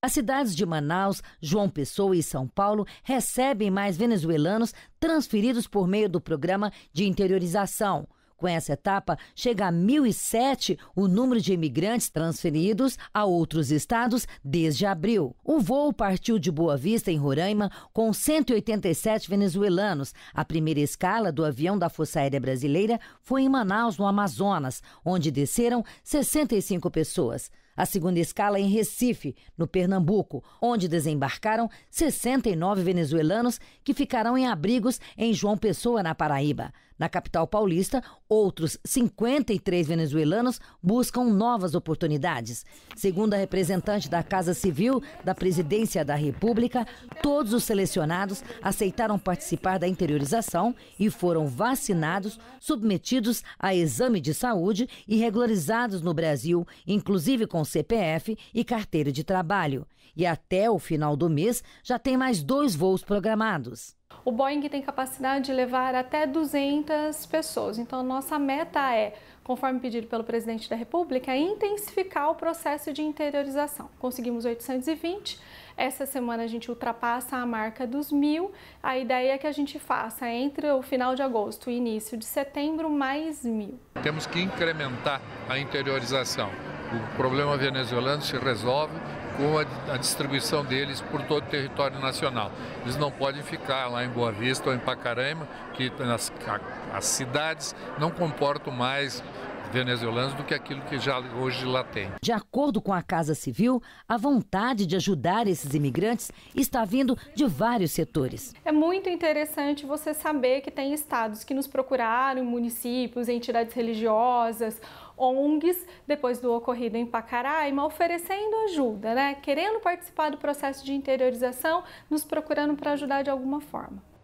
As cidades de Manaus, João Pessoa e São Paulo recebem mais venezuelanos transferidos por meio do programa de interiorização. Com essa etapa, chega a 1.007 o número de imigrantes transferidos a outros estados desde abril. O voo partiu de Boa Vista, em Roraima, com 187 venezuelanos. A primeira escala do avião da Força Aérea Brasileira foi em Manaus, no Amazonas, onde desceram 65 pessoas. A segunda escala é em Recife, no Pernambuco, onde desembarcaram 69 venezuelanos que ficarão em abrigos em João Pessoa, na Paraíba. Na capital paulista, outros 53 venezuelanos buscam novas oportunidades. Segundo a representante da Casa Civil da Presidência da República, todos os selecionados aceitaram participar da interiorização e foram vacinados, submetidos a exame de saúde e regularizados no Brasil, inclusive com CPF e carteira de trabalho. E até o final do mês já tem mais dois voos programados. O Boeing tem capacidade de levar até 200 pessoas, então nossa meta é, conforme pedido pelo presidente da República, intensificar o processo de interiorização. Conseguimos 820, essa semana a gente ultrapassa a marca dos mil. A ideia é que a gente faça entre o final de agosto e início de setembro mais mil. Temos que incrementar a interiorização. O problema venezuelano se resolve com a, a, distribuição deles por todo o território nacional. Eles não podem ficar lá em Boa Vista ou em Pacaraima, que as, as cidades não comportam mais venezuelanos do que aquilo que já hoje lá tem. De acordo com a Casa Civil, a vontade de ajudar esses imigrantes está vindo de vários setores. É muito interessante você saber que tem estados que nos procuraram, municípios, entidades religiosas, ONGs, depois do ocorrido em Pacaraima, oferecendo ajuda, né? querendo participar do processo de interiorização, nos procurando para ajudar de alguma forma.